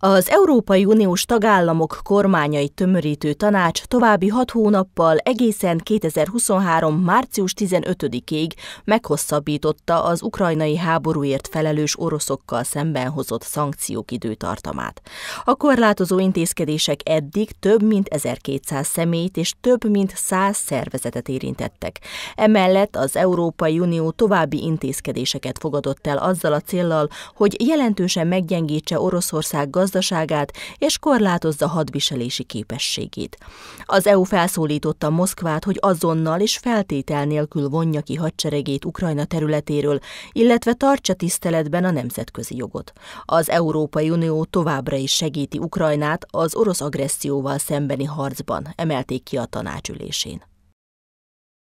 Az Európai Uniós tagállamok kormányai tömörítő tanács további hat hónappal egészen 2023. március 15-ig meghosszabbította az ukrajnai háborúért felelős oroszokkal szemben hozott szankciók időtartamát. A korlátozó intézkedések eddig több mint 1200 személyt és több mint 100 szervezetet érintettek. Emellett az Európai Unió további intézkedéseket fogadott el azzal a céllal, hogy jelentősen meggyengítse Oroszország gazdaságát, gazdaságát és korlátozza hadviselési képességét. Az EU felszólította Moszkvát, hogy azonnal és feltétel nélkül vonja ki hadseregét Ukrajna területéről, illetve tartsa tiszteletben a nemzetközi jogot. Az Európai Unió továbbra is segíti Ukrajnát az orosz agresszióval szembeni harcban, emelték ki a tanácsülésén.